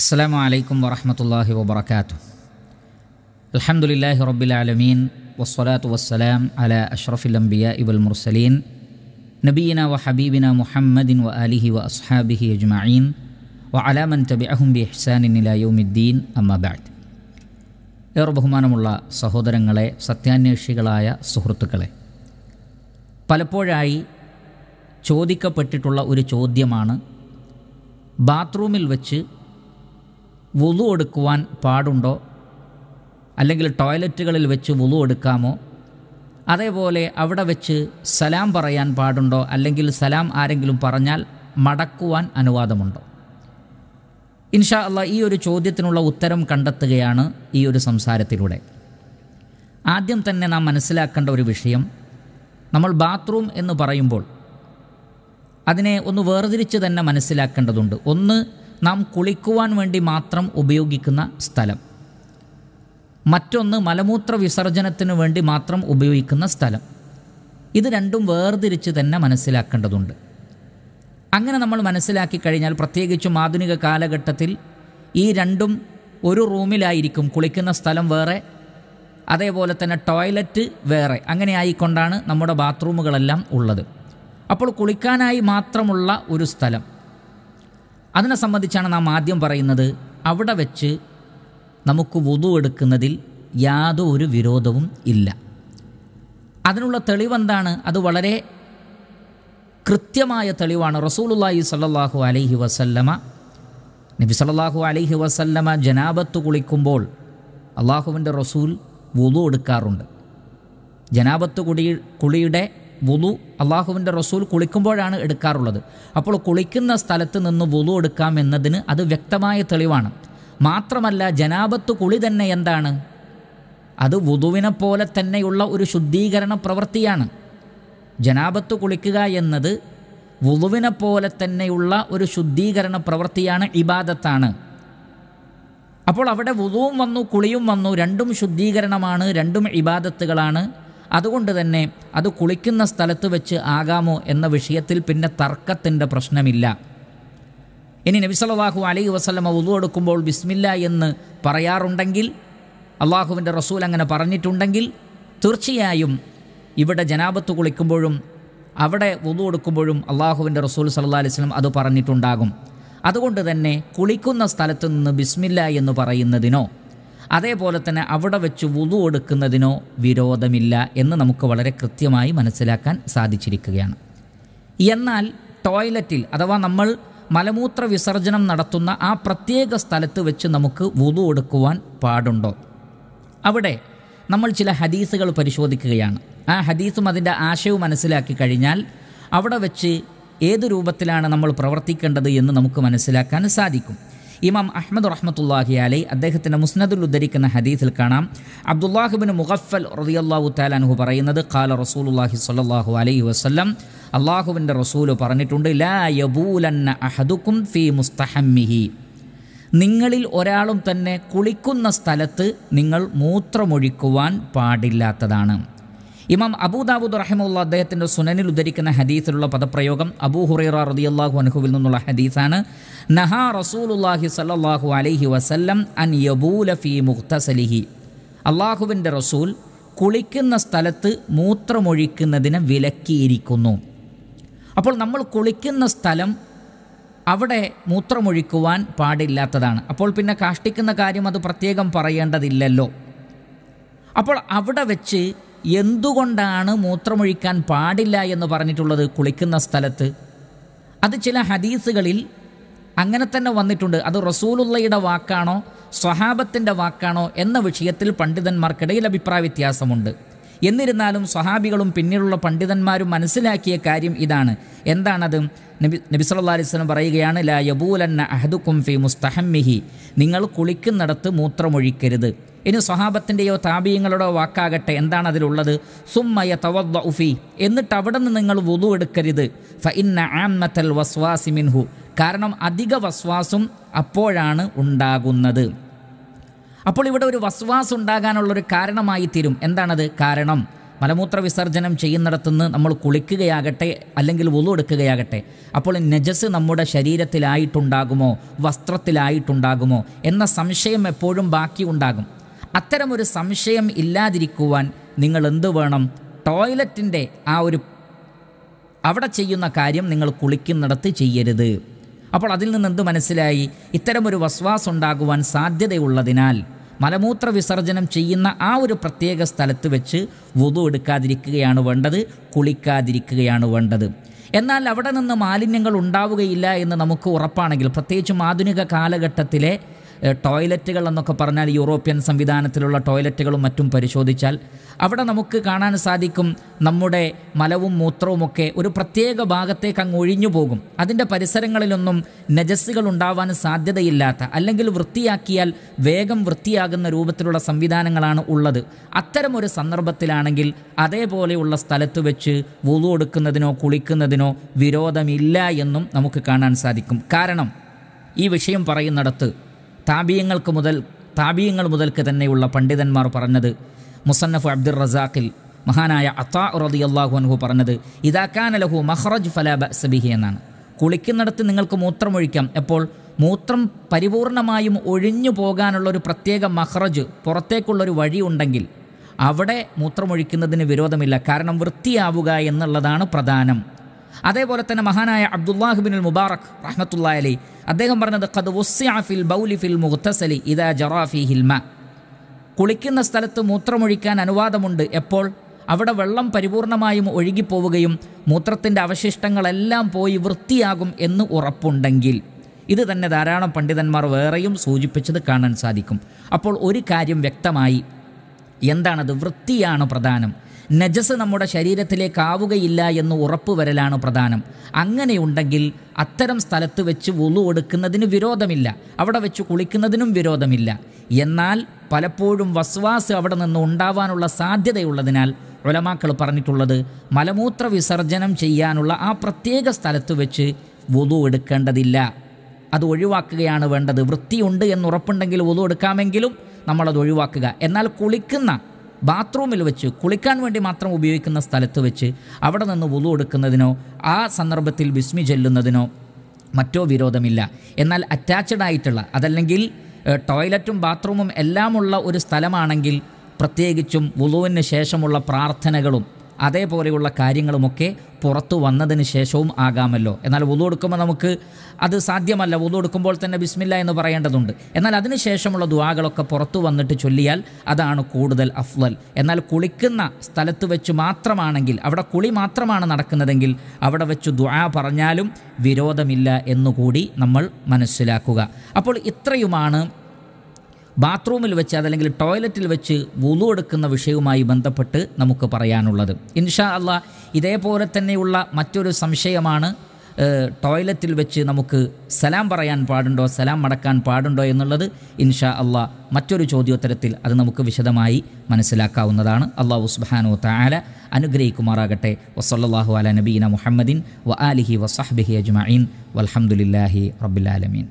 السلام عليكم ورحمة الله وبركاته الحمد لله رب العالمين والصلاة والسلام على أشرف الأنبياء والمرسلين نبينا وحبيبنا محمد وآله وأصحابه أجمعين وعلى من تبعهم بإحسان إلى يوم الدين أما بعد ഏറെ ബഹുമാനമുള്ള സഹോദരങ്ങളെ സത്യാന്വേഷികളായ സുഹൃത്തുക്കളെ പലപ്പോഴായി ചോദിക്കപ്പെട്ടിട്ടുള്ള ഒരു ചോദ്യമാണ് ബാത്റൂമിൽ വച്ച് വുളു എടുക്കുവാൻ പാടുണ്ടോ അല്ലെങ്കിൽ ടോയ്ലറ്റുകളിൽ വെച്ച് വുളു എടുക്കാമോ അതേപോലെ അവിടെ വെച്ച് സലാം പറയാൻ പാടുണ്ടോ അല്ലെങ്കിൽ സലാം ആരെങ്കിലും പറഞ്ഞാൽ മടക്കുവാൻ അനുവാദമുണ്ടോ ഇൻഷാ അല്ല ഈ ഒരു ചോദ്യത്തിനുള്ള ഉത്തരം കണ്ടെത്തുകയാണ് ഈ ഒരു സംസാരത്തിലൂടെ ആദ്യം തന്നെ നാം മനസ്സിലാക്കേണ്ട ഒരു വിഷയം നമ്മൾ ബാത്റൂം എന്ന് പറയുമ്പോൾ അതിനെ ഒന്ന് വേർതിരിച്ച് തന്നെ മനസ്സിലാക്കേണ്ടതുണ്ട് ഒന്ന് നാം കുളിക്കുവാൻ വേണ്ടി മാത്രം ഉപയോഗിക്കുന്ന സ്ഥലം മറ്റൊന്ന് മലമൂത്ര വിസർജനത്തിന് വേണ്ടി മാത്രം ഉപയോഗിക്കുന്ന സ്ഥലം ഇത് രണ്ടും വേർതിരിച്ച് തന്നെ മനസ്സിലാക്കേണ്ടതുണ്ട് അങ്ങനെ നമ്മൾ മനസ്സിലാക്കി കഴിഞ്ഞാൽ പ്രത്യേകിച്ചും ആധുനിക കാലഘട്ടത്തിൽ ഈ രണ്ടും ഒരു റൂമിലായിരിക്കും കുളിക്കുന്ന സ്ഥലം വേറെ അതേപോലെ തന്നെ ടോയ്ലറ്റ് വേറെ അങ്ങനെ ആയിക്കൊണ്ടാണ് നമ്മുടെ ബാത്റൂമുകളെല്ലാം ഉള്ളത് അപ്പോൾ കുളിക്കാനായി മാത്രമുള്ള ഒരു സ്ഥലം അതിനെ സംബന്ധിച്ചാണ് നാം ആദ്യം പറയുന്നത് അവിടെ വെച്ച് നമുക്ക് വുതു എടുക്കുന്നതിൽ യാതൊരു വിരോധവും ഇല്ല അതിനുള്ള തെളിവെന്താണ് അത് വളരെ കൃത്യമായ തെളിവാണ് റസൂലുല്ലാഹി സല്ലാഹു അലൈഹി വസല്ലമ നബി സല്ലാഹു അലൈഹി വസല്ലമ ജനാബത്ത് കുളിക്കുമ്പോൾ അള്ളാഹുവിൻ്റെ റസൂൽ വുതു എടുക്കാറുണ്ട് ജനാബത്ത് കുടി കുളിയുടെ വുളു അള്ളാഹുവിൻ്റെ റസൂൽ കുളിക്കുമ്പോഴാണ് എടുക്കാറുള്ളത് അപ്പോൾ കുളിക്കുന്ന സ്ഥലത്ത് നിന്ന് വുളു എടുക്കാം എന്നതിന് അത് വ്യക്തമായ തെളിവാണ് മാത്രമല്ല ജനാപത്ത് കുളി തന്നെ എന്താണ് അത് വുതുവിനെ പോലെ തന്നെയുള്ള ഒരു ശുദ്ധീകരണ പ്രവൃത്തിയാണ് ജനാപത്ത് കുളിക്കുക എന്നത് വുളുവിനെ പോലെ തന്നെയുള്ള ഒരു ശുദ്ധീകരണ പ്രവൃത്തിയാണ് ഇബാദത്താണ് അപ്പോൾ അവിടെ വുളുവും വന്നു കുളിയും വന്നു രണ്ടും ശുദ്ധീകരണമാണ് രണ്ടും ഇബാദത്തുകളാണ് അതുകൊണ്ട് തന്നെ അത് കുളിക്കുന്ന സ്ഥലത്ത് വെച്ച് ആകാമോ എന്ന വിഷയത്തിൽ പിന്നെ തർക്കത്തിൻ്റെ പ്രശ്നമില്ല ഇനി നബിസലവാഹു അലൈഹി വസ്ലമ ഉതു എടുക്കുമ്പോൾ ബിസ്മില്ല എന്ന് പറയാറുണ്ടെങ്കിൽ അള്ളാഹുവിൻ്റെ റസൂൽ അങ്ങനെ പറഞ്ഞിട്ടുണ്ടെങ്കിൽ തീർച്ചയായും ഇവിടെ ജനാപത്ത് കുളിക്കുമ്പോഴും അവിടെ ഉതു എടുക്കുമ്പോഴും അള്ളാഹുവിൻ്റെ റസൂൽ സല്ലാ അലിസ്ലം അത് പറഞ്ഞിട്ടുണ്ടാകും അതുകൊണ്ട് തന്നെ കുളിക്കുന്ന സ്ഥലത്ത് നിന്ന് ബിസ്മില്ല എന്ന് പറയുന്നതിനോ അതേപോലെ തന്നെ അവിടെ വെച്ച് വുതു എടുക്കുന്നതിനോ വിരോധമില്ല എന്ന് നമുക്ക് വളരെ കൃത്യമായി മനസ്സിലാക്കാൻ സാധിച്ചിരിക്കുകയാണ് എന്നാൽ ടോയ്ലറ്റിൽ അഥവാ നമ്മൾ മലമൂത്ര വിസർജനം നടത്തുന്ന ആ പ്രത്യേക സ്ഥലത്ത് വെച്ച് നമുക്ക് വുതു എടുക്കുവാൻ പാടുണ്ടോ അവിടെ നമ്മൾ ചില ഹദീസുകൾ പരിശോധിക്കുകയാണ് ആ ഹദീസും അതിൻ്റെ ആശയവും മനസ്സിലാക്കി കഴിഞ്ഞാൽ അവിടെ വെച്ച് ഏത് രൂപത്തിലാണ് നമ്മൾ പ്രവർത്തിക്കേണ്ടത് എന്ന് നമുക്ക് മനസ്സിലാക്കാൻ സാധിക്കും ഇമാം അഹമ്മദ് റഹ്മത്തുല്ലാഹി അലി അദ്ദേഹത്തിൻ്റെ മുസ്നദുൽ ഉദ്ധരിക്കുന്ന ഹദീസിൽ കാണാം അബ്ദുല്ലാഹിബിൻ മുഖഫൽ റതിയല്ലാഹു താലാൻഹു പറയുന്നത് ഖാല റസൂലുല്ലാഹി സ്വല്ലാഹു അലൈഹി വസ്ലം അള്ളാഹുവിൻ്റെ റസൂല് പറഞ്ഞിട്ടുണ്ട് ലാ യബൂലന്ന അഹദുക്കും ഫി മുസ്തഹമ്മിഹി നിങ്ങളിൽ ഒരാളും തന്നെ കുളിക്കുന്ന സ്ഥലത്ത് നിങ്ങൾ മൂത്രമൊഴിക്കുവാൻ പാടില്ലാത്തതാണ് ഇമാം അബൂദാബുദ് റഹിമുള്ള അദ്ദേഹത്തിൻ്റെ സുനനിൽ ഉദ്ധരിക്കുന്ന ഹദീസിലുള്ള പദപ്രയോഗം അബൂ ഹുറൈറ റതിയല്ലാഹു അനുഹുവിൽ നിന്നുള്ള ഹദീസാണ് നഹാ റസൂലുല്ലാഹി സല്ലാഹു അലൈഹി വസല്ലം അൻ യബൂല ഫി മുഖ്തസലിഹി അള്ളാഹുവിൻ്റെ റസൂൽ കുളിക്കുന്ന സ്ഥലത്ത് മൂത്രമൊഴിക്കുന്നതിന് വിലക്കിയിരിക്കുന്നു അപ്പോൾ നമ്മൾ കുളിക്കുന്ന സ്ഥലം അവിടെ മൂത്രമൊഴിക്കുവാൻ പാടില്ലാത്തതാണ് അപ്പോൾ പിന്നെ കാഷ്ടിക്കുന്ന കാര്യം അത് പ്രത്യേകം പറയേണ്ടതില്ലല്ലോ അപ്പോൾ അവിടെ വെച്ച് എന്തുകൊണ്ടാണ് മൂത്രമൊഴിക്കാൻ പാടില്ല എന്ന് പറഞ്ഞിട്ടുള്ളത് കുളിക്കുന്ന സ്ഥലത്ത് അത് ചില ഹദീസുകളിൽ അങ്ങനെ തന്നെ വന്നിട്ടുണ്ട് അത് റസൂലുള്ളയുടെ വാക്കാണോ സ്വഹാബത്തിൻ്റെ വാക്കാണോ എന്ന വിഷയത്തിൽ പണ്ഡിതന്മാർക്കിടയിൽ അഭിപ്രായ വ്യത്യാസമുണ്ട് എന്നിരുന്നാലും സ്വഹാബികളും പിന്നീടുള്ള പണ്ഡിതന്മാരും മനസ്സിലാക്കിയ കാര്യം ഇതാണ് എന്താണത് നബി നബി സല്ലാ അലൈവലം പറയുകയാണ് ലാ യബൂലന്ന അഹദുക്കും ഫി മുസ്തഹമ്മിഹി നിങ്ങൾ കുളിക്കുന്നിടത്ത് മൂത്രമൊഴിക്കരുത് ഇനി സ്വഹാബത്തിൻ്റെയോ താപീയങ്ങളുടെയോ വാക്കാകട്ടെ എന്താണ് അതിലുള്ളത് സുമ്മയ തവദ്ദ ഉഫി എന്നിട്ട് അവിടെ നിന്ന് നിങ്ങൾ വുതു എടുക്കരുത് ഫ ഇന്ന ആമത്തൽ വസ്വാസി മിൻഹു കാരണം അധിക വസ്വാസും അപ്പോഴാണ് ഉണ്ടാകുന്നത് അപ്പോൾ ഇവിടെ ഒരു വസ്വാസ് ഉണ്ടാകാനുള്ളൊരു കാരണമായി തീരും എന്താണത് കാരണം മലമൂത്ര വിസർജനം ചെയ്യുന്നിടത്തുനിന്ന് നമ്മൾ കുളിക്കുകയാകട്ടെ അല്ലെങ്കിൽ വുളു എടുക്കുകയാകട്ടെ അപ്പോൾ നജസ് നമ്മുടെ ശരീരത്തിലായിട്ടുണ്ടാകുമോ വസ്ത്രത്തിലായിട്ടുണ്ടാകുമോ എന്ന സംശയം എപ്പോഴും ബാക്കി ഉണ്ടാകും അത്തരമൊരു സംശയം ഇല്ലാതിരിക്കുവാൻ നിങ്ങൾ എന്തു വേണം ടോയ്ലറ്റിൻ്റെ ആ ഒരു അവിടെ ചെയ്യുന്ന കാര്യം നിങ്ങൾ കുളിക്കുന്നിടത്ത് ചെയ്യരുത് അപ്പോൾ അതിൽ നിന്ന് എന്ത് മനസ്സിലായി ഇത്തരമൊരു വസ്വാസം ഉണ്ടാകുവാൻ സാധ്യതയുള്ളതിനാൽ മലമൂത്ര വിസർജനം ചെയ്യുന്ന ആ ഒരു പ്രത്യേക സ്ഥലത്ത് വെച്ച് വുതു എടുക്കാതിരിക്കുകയാണ് വേണ്ടത് കുളിക്കാതിരിക്കുകയാണ് വേണ്ടത് എന്നാൽ അവിടെ നിന്ന് മാലിന്യങ്ങൾ ഉണ്ടാവുകയില്ല എന്ന് നമുക്ക് ഉറപ്പാണെങ്കിൽ പ്രത്യേകിച്ചും ആധുനിക കാലഘട്ടത്തിലെ ടോയ്ലറ്റുകൾ എന്നൊക്കെ പറഞ്ഞാൽ യൂറോപ്യൻ സംവിധാനത്തിലുള്ള ടോയ്ലറ്റുകളും മറ്റും പരിശോധിച്ചാൽ അവിടെ നമുക്ക് കാണാൻ സാധിക്കും നമ്മുടെ മലവും മൂത്രവുമൊക്കെ ഒരു പ്രത്യേക ഭാഗത്തേക്ക് അങ്ങ് ഒഴിഞ്ഞു പോകും അതിൻ്റെ പരിസരങ്ങളിലൊന്നും നജസ്സുകൾ ഉണ്ടാവാൻ സാധ്യതയില്ലാത്ത അല്ലെങ്കിൽ വൃത്തിയാക്കിയാൽ വേഗം വൃത്തിയാകുന്ന രൂപത്തിലുള്ള സംവിധാനങ്ങളാണ് ഉള്ളത് അത്തരം ഒരു സന്ദർഭത്തിലാണെങ്കിൽ അതേപോലെയുള്ള സ്ഥലത്ത് വെച്ച് വുളു കൊടുക്കുന്നതിനോ കുളിക്കുന്നതിനോ വിരോധമില്ല എന്നും നമുക്ക് കാണാൻ സാധിക്കും കാരണം ഈ വിഷയം പറയുന്നിടത്ത് താബീയങ്ങൾക്ക് മുതൽ താബീയങ്ങൾ മുതൽക്ക് തന്നെയുള്ള പണ്ഡിതന്മാർ പറഞ്ഞത് മുസന്നഫ് അബ്ദുർ റസാഖിൽ മഹാനായ അത്താ റതി അള്ളാഹു അൻഹു പറഞ്ഞത് ഇതാക്കാൻ ലഹു മഹ്റജ് ഫലാബ സബിഹി എന്നാണ് കുളിക്കുന്നിടത്ത് നിങ്ങൾക്ക് മൂത്രമൊഴിക്കാം എപ്പോൾ മൂത്രം പരിപൂർണമായും ഒഴിഞ്ഞു പോകാനുള്ള ഒരു പ്രത്യേക മഹ്റജ് പുറത്തേക്കുള്ളൊരു വഴി ഉണ്ടെങ്കിൽ അവിടെ മൂത്രമൊഴിക്കുന്നതിന് വിരോധമില്ല കാരണം വൃത്തിയാവുക എന്നുള്ളതാണ് പ്രധാനം അതേപോലെ തന്നെ മഹാനായ അബ്ദുല്ലാഹിബിൻ മുബാറക് റഹ്മത്തുല്ലാ അലി അദ്ദേഹം പറഞ്ഞത് ഖദ് ഫിൽ ബൗലി ഫിൽ മുഖ്തസലി ഇദാ ജറാഫി ഹിൽമ കുളിക്കുന്ന സ്ഥലത്ത് മൂത്രമൊഴിക്കാൻ അനുവാദമുണ്ട് എപ്പോൾ അവിടെ വെള്ളം പരിപൂർണമായും ഒഴുകിപ്പോവുകയും മൂത്രത്തിൻ്റെ അവശിഷ്ടങ്ങളെല്ലാം പോയി വൃത്തിയാകും എന്ന് ഉറപ്പുണ്ടെങ്കിൽ ഇത് തന്നെ ധാരാളം പണ്ഡിതന്മാർ വേറെയും സൂചിപ്പിച്ചത് കാണാൻ സാധിക്കും അപ്പോൾ ഒരു കാര്യം വ്യക്തമായി എന്താണത് വൃത്തിയാണ് പ്രധാനം നജസ് നമ്മുടെ ശരീരത്തിലേക്ക് ആവുകയില്ല എന്ന് ഉറപ്പുവരലാണ് പ്രധാനം അങ്ങനെയുണ്ടെങ്കിൽ അത്തരം സ്ഥലത്ത് വെച്ച് വുളു എടുക്കുന്നതിന് വിരോധമില്ല അവിടെ വെച്ച് കുളിക്കുന്നതിനും വിരോധമില്ല എന്നാൽ പലപ്പോഴും വസ്വാസ് അവിടെ നിന്ന് ഉണ്ടാവാനുള്ള സാധ്യതയുള്ളതിനാൽ ഒലമാക്കൾ പറഞ്ഞിട്ടുള്ളത് മലമൂത്ര വിസർജനം ചെയ്യാനുള്ള ആ പ്രത്യേക സ്ഥലത്ത് വെച്ച് വുളു എടുക്കേണ്ടതില്ല അത് ഒഴിവാക്കുകയാണ് വേണ്ടത് വൃത്തിയുണ്ട് എന്നുറപ്പുണ്ടെങ്കിൽ വുളു എടുക്കാമെങ്കിലും നമ്മളത് ഒഴിവാക്കുക എന്നാൽ കുളിക്കുന്ന ബാത്റൂമിൽ വെച്ച് കുളിക്കാൻ വേണ്ടി മാത്രം ഉപയോഗിക്കുന്ന സ്ഥലത്ത് വെച്ച് അവിടെ നിന്ന് വുളു എടുക്കുന്നതിനോ ആ സന്ദർഭത്തിൽ ബിസ്മി ചെല്ലുന്നതിനോ മറ്റോ വിരോധമില്ല എന്നാൽ അറ്റാച്ച്ഡ് ആയിട്ടുള്ള അതല്ലെങ്കിൽ ടോയ്ലറ്റും ബാത്റൂമും എല്ലാമുള്ള ഒരു സ്ഥലമാണെങ്കിൽ പ്രത്യേകിച്ചും വുളുവിന് ശേഷമുള്ള പ്രാർത്ഥനകളും അതേപോലെയുള്ള കാര്യങ്ങളുമൊക്കെ പുറത്തു വന്നതിന് ശേഷവും ആകാമല്ലോ എന്നാൽ ഒതു കൊടുക്കുമ്പോൾ നമുക്ക് അത് സാധ്യമല്ല ഒതു കൊടുക്കുമ്പോൾ തന്നെ ബിസ്മില്ല എന്ന് പറയേണ്ടതുണ്ട് എന്നാൽ അതിനുശേഷമുള്ള ശേഷമുള്ള ദുവാകളൊക്കെ പുറത്തു വന്നിട്ട് ചൊല്ലിയാൽ അതാണ് കൂടുതൽ അഫ്വൽ എന്നാൽ കുളിക്കുന്ന സ്ഥലത്ത് വെച്ച് മാത്രമാണെങ്കിൽ അവിടെ കുളി മാത്രമാണ് നടക്കുന്നതെങ്കിൽ അവിടെ വെച്ച് ദുആ പറഞ്ഞാലും വിരോധമില്ല എന്നുകൂടി നമ്മൾ മനസ്സിലാക്കുക അപ്പോൾ ഇത്രയുമാണ് ബാത്റൂമിൽ വെച്ച് അതല്ലെങ്കിൽ ടോയ്ലറ്റിൽ വെച്ച് വുളു എടുക്കുന്ന വിഷയവുമായി ബന്ധപ്പെട്ട് നമുക്ക് പറയാനുള്ളത് ഇൻഷാ അല്ല ഇതേപോലെ തന്നെയുള്ള മറ്റൊരു സംശയമാണ് ടോയ്ലറ്റിൽ വെച്ച് നമുക്ക് സലാം പറയാൻ പാടുണ്ടോ സലാം മടക്കാൻ പാടുണ്ടോ എന്നുള്ളത് ഇൻഷാ അള്ളാ മറ്റൊരു ചോദ്യോത്തരത്തിൽ അത് നമുക്ക് വിശദമായി മനസ്സിലാക്കാവുന്നതാണ് അള്ളാഹു സുബാനു താല അനുഗ്രഹിക്കുമാറാകട്ടെ വസ്ലാഹു അല നബീന മുഹമ്മദിൻ വ ആലിഹി വസഹബിഹി അജ്മീൻ വലഹമുല്ലാഹി റബുലാലമീൻ